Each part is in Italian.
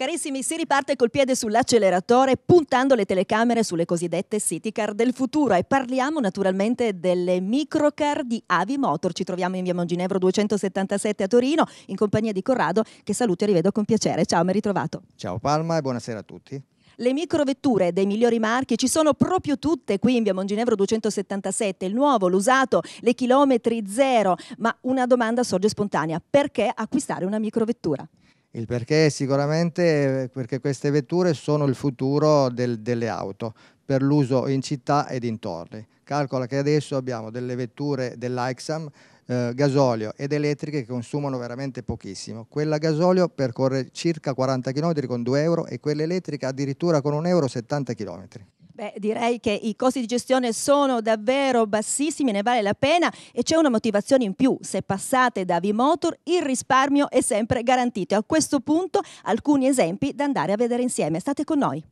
Carissimi, si riparte col piede sull'acceleratore puntando le telecamere sulle cosiddette city car del futuro e parliamo naturalmente delle microcar di Avi Motor. Ci troviamo in via Monginevro 277 a Torino in compagnia di Corrado che saluto e rivedo con piacere. Ciao, mi ritrovato. Ciao Palma e buonasera a tutti. Le microvetture dei migliori marchi ci sono proprio tutte qui in via Monginevro 277, il nuovo, l'usato, le chilometri zero, ma una domanda sorge spontanea, perché acquistare una microvettura? Il perché è sicuramente perché queste vetture sono il futuro del, delle auto per l'uso in città e dintorni. Calcola che adesso abbiamo delle vetture dell'Aixam eh, gasolio ed elettriche che consumano veramente pochissimo. Quella gasolio percorre circa 40 km con 2 euro e quella elettrica addirittura con 1 euro 70 km. Beh, direi che i costi di gestione sono davvero bassissimi, ne vale la pena e c'è una motivazione in più. Se passate da V-Motor il risparmio è sempre garantito. a questo punto alcuni esempi da andare a vedere insieme. State con noi.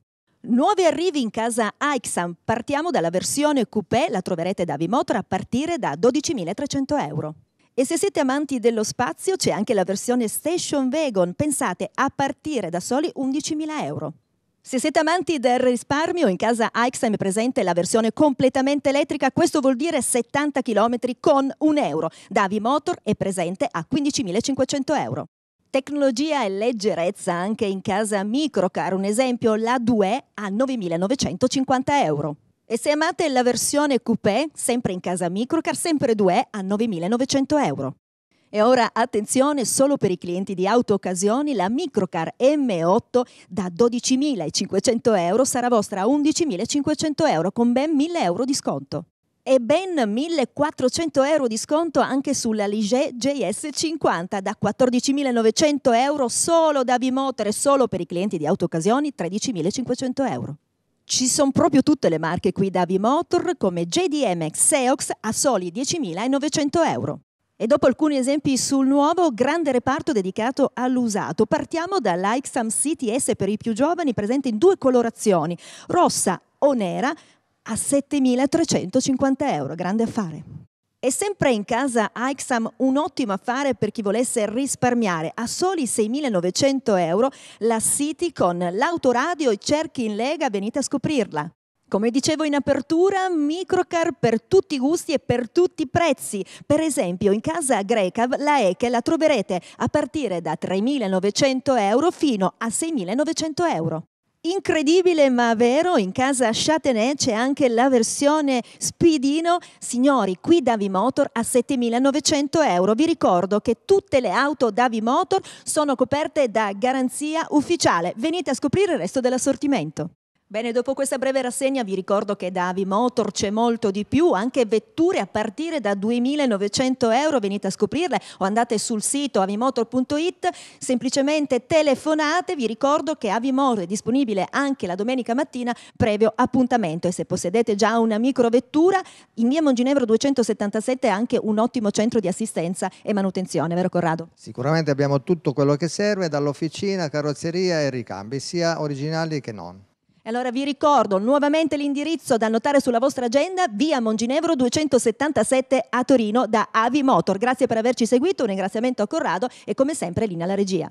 Nuovi arrivi in casa Aixam. Partiamo dalla versione coupé, la troverete da V-Motor a partire da 12.300 euro. E se siete amanti dello spazio c'è anche la versione Station Wagon, pensate a partire da soli 11.000 euro. Se siete amanti del risparmio, in casa Aixheim è presente la versione completamente elettrica, questo vuol dire 70 km con un euro. Davi Motor è presente a 15.500 euro. Tecnologia e leggerezza anche in casa Microcar, un esempio la 2 a 9.950 euro. E se amate la versione coupé, sempre in casa Microcar, sempre 2 a 9.900 euro. E ora attenzione solo per i clienti di auto occasioni, la microcar M8 da 12.500 euro sarà vostra a 11.500 euro con ben 1.000 euro di sconto e ben 1400 euro di sconto anche sulla Ligier JS50 da 14.900 euro solo da Bimotor e solo per i clienti di auto occasioni 13.500 euro. Ci sono proprio tutte le marche qui da Bimotor come JDM Xeox a soli 10.900 euro. E dopo alcuni esempi sul nuovo, grande reparto dedicato all'usato. Partiamo dall'Ixam City S per i più giovani, presente in due colorazioni, rossa o nera, a 7.350 euro. Grande affare. E sempre in casa Aixam un ottimo affare per chi volesse risparmiare a soli 6.900 euro la City con l'autoradio e cerchi in lega, venite a scoprirla. Come dicevo in apertura, microcar per tutti i gusti e per tutti i prezzi. Per esempio, in casa Grecav la Eche la troverete a partire da 3.900 euro fino a 6.900 euro. Incredibile ma vero, in casa Chatenay c'è anche la versione Speedino. Signori, qui Davi Motor a 7.900 euro. Vi ricordo che tutte le auto Davi Motor sono coperte da garanzia ufficiale. Venite a scoprire il resto dell'assortimento. Bene, dopo questa breve rassegna vi ricordo che da Avimotor c'è molto di più, anche vetture a partire da 2.900 euro, venite a scoprirle o andate sul sito avimotor.it, semplicemente telefonate, vi ricordo che Avimotor è disponibile anche la domenica mattina previo appuntamento e se possedete già una microvettura in via Monginevro 277 è anche un ottimo centro di assistenza e manutenzione, vero Corrado? Sicuramente abbiamo tutto quello che serve dall'officina, carrozzeria e ricambi, sia originali che non. Allora vi ricordo nuovamente l'indirizzo da annotare sulla vostra agenda, via Monginevro 277 a Torino da Avi Motor. Grazie per averci seguito, un ringraziamento a Corrado e come sempre Lina la regia.